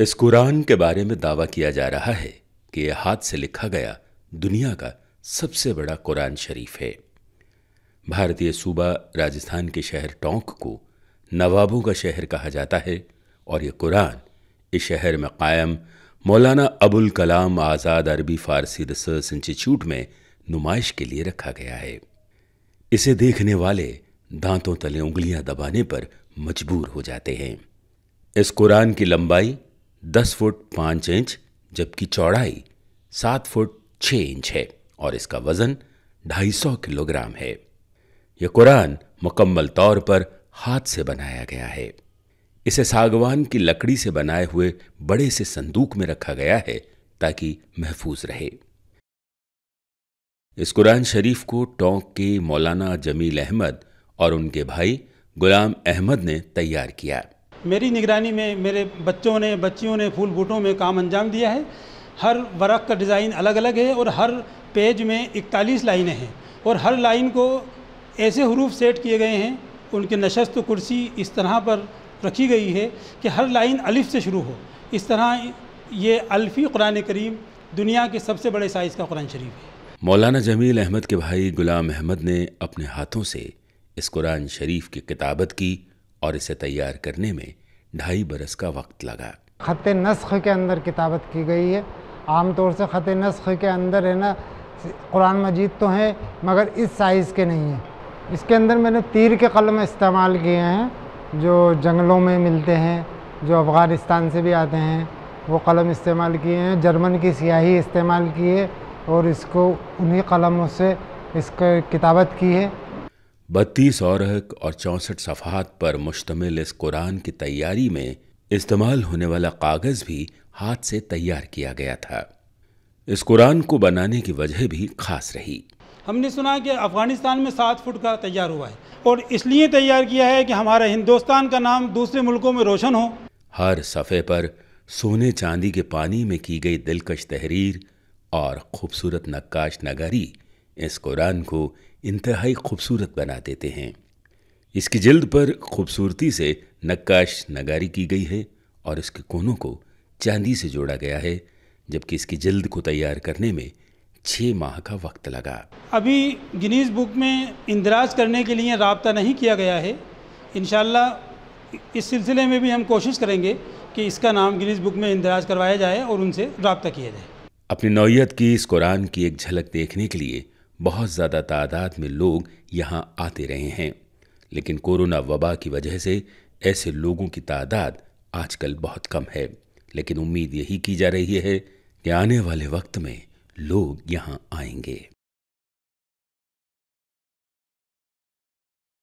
इस कुरान के बारे में दावा किया जा रहा है कि यह हाथ से लिखा गया दुनिया का सबसे बड़ा कुरान शरीफ है भारतीय सूबा राजस्थान के शहर टोंक को नवाबों का शहर कहा जाता है और यह कुरान इस शहर में कायम मौलाना अबुल कलाम आज़ाद अरबी फ़ारसी रिसर्च इंस्टीट्यूट में नुमाइश के लिए रखा गया है इसे देखने वाले दांतों तले उंगलियां दबाने पर मजबूर हो जाते हैं इस कुरान की लंबाई दस फुट पाँच इंच जबकि चौड़ाई सात फुट छः इंच है और इसका वज़न ढाई सौ किलोग्राम है यह कुरान मुकम्मल तौर पर हाथ से बनाया गया है इसे सागवान की लकड़ी से बनाए हुए बड़े से संदूक में रखा गया है ताकि महफूज रहे इस कुरान शरीफ को टोंक के मौलाना जमील अहमद और उनके भाई गुलाम अहमद ने तैयार किया मेरी निगरानी में मेरे बच्चों ने बच्चियों ने फूल बूटों में काम अंजाम दिया है हर वर्क का डिज़ाइन अलग अलग है और हर पेज में इकतालीस लाइनें हैं और हर लाइन को ऐसे हरूफ सेट किए गए हैं उनके नशस्त कुर्सी इस तरह पर रखी गई है कि हर लाइन अलिफ से शुरू हो इस तरह ये अल्फ़ी कुरान करीम दुनिया के सबसे बड़े साइज़ का कुरान शरीफ है मौलाना जमील अहमद के भाई गुलाम अहमद ने अपने हाथों से इस कुरान शरीफ की किताबत की और इसे तैयार करने में ढाई बरस का वक्त लगा ख़त नस्ख के अंदर किताबत की गई है आमतौर से ख़त नस्ख के अंदर है ना कुरान मजीद तो है मगर इस साइज़ के नहीं हैं इसके अंदर मैंने तीर के कलम इस्तेमाल किए हैं जो जंगलों में मिलते हैं जो अफ़गानिस्तान से भी आते हैं वो कलम इस्तेमाल किए हैं जर्मन की स्याही इस्तेमाल की है और इसको उन्हीं कलमों से इसके किताबत की है बत्तीस औरहक और चौंसठ सफ़ात पर मुश्तमिल इस कुरान की तैयारी में इस्तेमाल होने वाला कागज़ भी हाथ से तैयार किया गया था इस कुरान को बनाने की वजह भी खास रही हमने सुना कि अफ़गानिस्तान में सात फुट का तैयार हुआ है और इसलिए तैयार किया है कि हमारा हिंदुस्तान का नाम दूसरे मुल्कों में रोशन हो हर सफ़े पर सोने चांदी के पानी में की गई दिलकश तहरीर और खूबसूरत नक्काश नगारी इस कुरान को इंतहाई खूबसूरत बना देते हैं इसकी जल्द पर खूबसूरती से नक्काश नगारी की गई है और इसके कोनों को चांदी से जोड़ा गया है जबकि इसकी जल्द को तैयार करने में छः माह का वक्त लगा अभी गिनीज बुक में इंदराज करने के लिए रबता नहीं किया गया है इन इस सिलसिले में भी हम कोशिश करेंगे कि इसका नाम गिनीज बुक में इंदराज करवाया जाए और उनसे रबता किया जाए अपनी नौीयत की इस कुरान की एक झलक देखने के लिए बहुत ज़्यादा तादाद में लोग यहाँ आते रहे हैं लेकिन कोरोना वबा की वजह से ऐसे लोगों की तादाद आजकल बहुत कम है लेकिन उम्मीद यही की जा रही है कि आने वाले वक्त में लोग यहाँ आएंगे